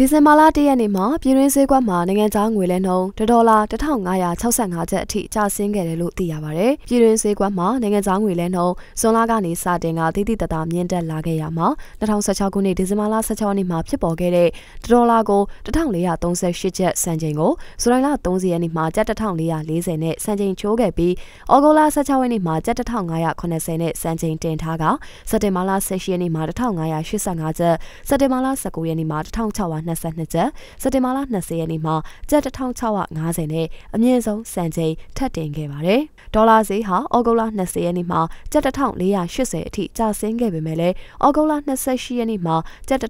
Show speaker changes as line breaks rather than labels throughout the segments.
ဒီဇင်ဘာလ၁ရက်နေ့မှာပြည်တွင်းဈေးကွက်မှာနိုင်ငံခြားငွေလဲနှုန်းဒေါ်လာ1565ကျပ်အထိကျဆင်းခဲ့တယ်လို့သိရပါတယ်။ပြည်တွင်းဈေးကွက်မှာနိုင်ငံခြားငွေလဲနှုန်းဇွန်လကနေစတင်ကတိတိတသားမြင့်တက်လာခဲ့ရမှာ2016ခုနှစ်ဒီဇင်ဘာလ16ရက်နေ့မှာဖြစ်ပေါ်ခဲ့တဲ့ဒေါ်လာကို1438ကျပ်စံချိန်ကိုဇူလိုင်လ30ရက်နေ့မှာကျပ်1440နဲ့စံချိန်ချိုးခဲ့ပြီးဩဂုတ်လ16ရက်နေ့မှာကျပ်1580နဲ့စံချိန်တင်ထားကစက်တင်ဘာလ18ရက်နေ့မှာ1585ကျပ်စက်တင်ဘာလ19ရက်နေ့မှာ1600 22ကျပ်စက်တင်ဘာလ20ရက်နေ့မှာကျပ်1650နဲ့အမြင့်ဆုံးစံချိန်ထပ်တင်ခဲ့ပါတယ်။ဒေါ်လာဈေးဟာဩဂုတ်လ20ရက်နေ့မှာကျပ်1480အထိကျဆင်းခဲ့ပေမဲ့လည်းဩဂုတ်လ28ရက်နေ့မှာကျပ်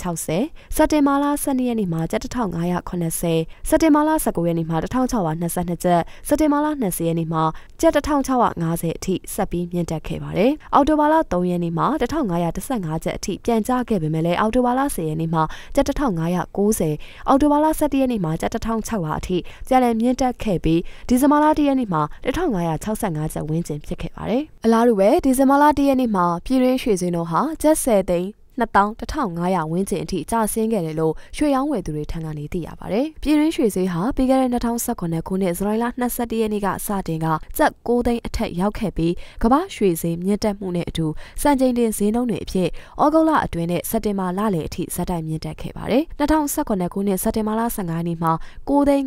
1560စက်တင်ဘာလ12ရက်နေ့မှာကျပ်1580စက်တင်ဘာလ19ရက်နေ့မှာ1622ကျပ်စက်တင်ဘာလ20ရက်နေ့မှာကျပ်1650အထိဆက်ပြီးမြင့်တက်ခဲ့ပါတယ်။အော်တိုဘာလ3ရက်နေ့မှာ1515ကျပ်အထိပြန်ကျခဲ့ပေမဲ့လည်းအော်တိုဘာလ10ရက်နေ့မှာကျပ်1590အောက်တိုဘာလ17ရက်နေ့မှာကျပ်1600အထိကျန်လည်မြင့်တက်ခဲ့ပြီးဒီဇင်ဘာလ1ရက်နေ့မှာ1565ကျပ်ဝန်းကျင်ဖြစ်ခဲ့ပါတယ်။အလားတူပဲဒီဇင်ဘာလ1ရက်နေ့မှာပြည်တွင်းရွှေစင်းတော်ဟာကျပ်10သိန်း2100ဝန်းကျင်အထိကျဆင်းခဲ့တယ်လို့ရွှေရောင်းဝယ်သူတွေထံကနေသိရပါဗျ။ပြည်ရင်းရွှေဈေးဟာပြီးခဲ့တဲ့2019ခုနှစ်ဇူလိုင်လ22ရက်နေ့ကစတင်ကကျပ်6သိန်းအထက်ရောက်ခဲ့ပြီးကမ္ဘာရွှေဈေးမြင့်တက်မှုနဲ့အတူစံချိန်တင်ဈေးနှုန်းတွေအဖြစ်ဩဂုတ်လအတွင်းနဲ့စက်တင်ဘာလလယ်အထိဇက်တိုက်မြင့်တက်ခဲ့ပါတယ်။2019ခုနှစ်စက်တင်ဘာလ15ရက်နေ့မှာ6သိန်း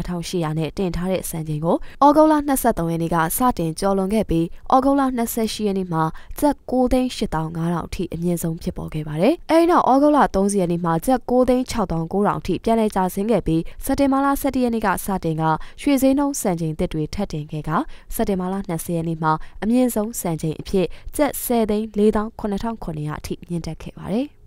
9800နဲ့တင်ထားတဲ့စံချိန်ကိုဩဂုတ်လ23ရက်နေ့ကစတင်ကျော်လွန်ခဲ့ပြီးဩဂုတ်လ28ရက်နေ့မှာကျပ်6သိန်း8500အထိအမြင့်ဆုံးဖြစ်ပေါ်ပေါ်ခဲ့ပါတယ်။အဲဒီနောက်ဩဂုတ်လ30ရက်နေ့မှာကျပ်9,6900အထိပြန်လည်ကျဆင်းခဲ့ပြီးစက်တင်ဘာလ17ရက်နေ့ကစတင်ကရွှေစင်းနှုန်းစံချိန်တစ်တွေထပ်တင်ခဲ့ကစက်တင်ဘာလ20ရက်နေ့မှာအမြင့်ဆုံးစံချိန်အဖြစ်ကျပ်10,4900အထိမြင့်တက်ခဲ့ပါတယ်။